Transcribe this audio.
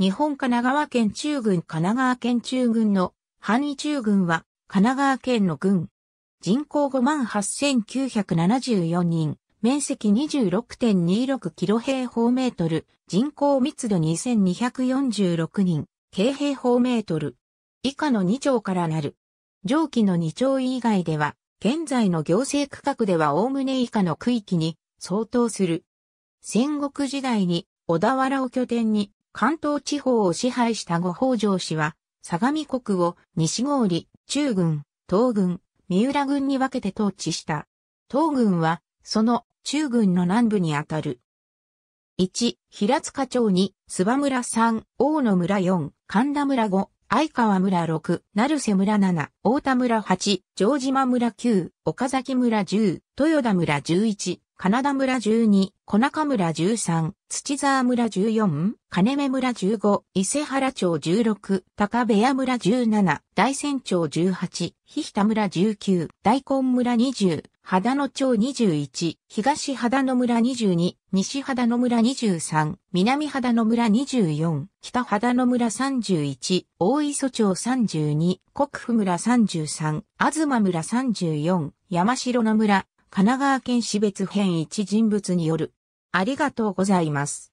日本神奈川県中軍神奈川県中軍の範囲中軍は神奈川県の軍。人口58,974人、面積26.26キロ平方メートル、人口密度2246人、京平方メートル。以下の2町からなる。上記の2町以外では、現在の行政区画では概ね以下の区域に相当する。戦国時代に小田原を拠点に関東地方を支配したご北条氏は、相模国を西郡、中軍、東軍、三浦軍に分けて統治した。東軍は、その中軍の南部にあたる。1、平塚町2、諏訪村3、大野村4、神田村5、相川村6、成瀬村7、大田村8、城島村9、岡崎村10、豊田村11、金田村12、小中村13、土沢村14、金目村15、伊勢原町16、高部屋村17、大仙町18、日田村19、大根村20、秦野町21、東秦野村22、西秦野村23、南秦野村24、北秦野村31、大磯町32、国府村33、東村34、山城の村、神奈川県市別編一人物による。ありがとうございます。